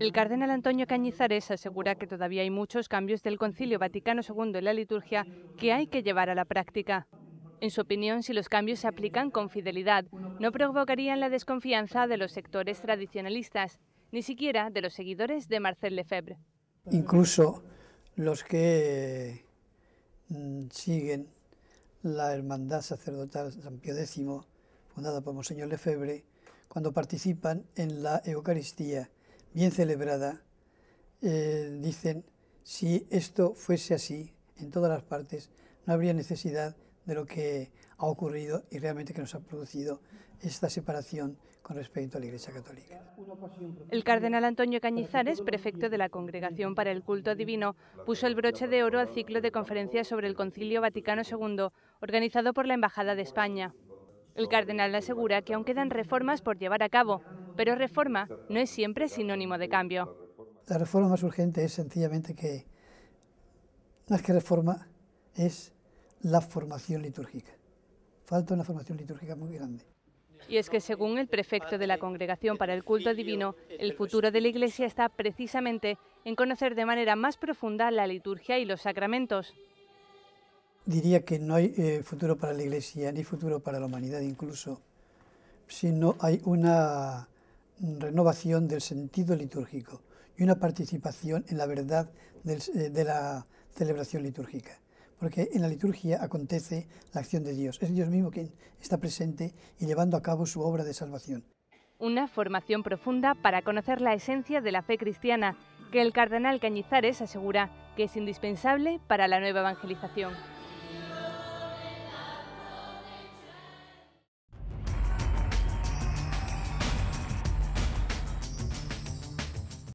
El cardenal Antonio Cañizares asegura que todavía hay muchos cambios del Concilio Vaticano II en la liturgia que hay que llevar a la práctica. En su opinión, si los cambios se aplican con fidelidad, no provocarían la desconfianza de los sectores tradicionalistas, ni siquiera de los seguidores de Marcel Lefebvre. Incluso los que mm, siguen la hermandad sacerdotal San Pío X, fundada por Monseñor Lefebvre, cuando participan en la Eucaristía bien celebrada, eh, dicen, si esto fuese así en todas las partes, no habría necesidad de lo que ha ocurrido y realmente que nos ha producido esta separación con respecto a la Iglesia Católica. El cardenal Antonio Cañizares, prefecto de la Congregación para el Culto Divino, puso el broche de oro al ciclo de conferencias sobre el Concilio Vaticano II, organizado por la Embajada de España. El cardenal asegura que aún quedan reformas por llevar a cabo, pero reforma no es siempre sinónimo de cambio. La reforma más urgente es sencillamente que, la que reforma, es la formación litúrgica. Falta una formación litúrgica muy grande. Y es que según el prefecto de la Congregación para el Culto Divino, el futuro de la Iglesia está precisamente en conocer de manera más profunda la liturgia y los sacramentos diría que no hay eh, futuro para la Iglesia, ni futuro para la humanidad incluso, si no hay una renovación del sentido litúrgico y una participación en la verdad eh, de la celebración litúrgica. Porque en la liturgia acontece la acción de Dios. Es Dios mismo quien está presente y llevando a cabo su obra de salvación. Una formación profunda para conocer la esencia de la fe cristiana, que el cardenal Cañizares asegura que es indispensable para la nueva evangelización.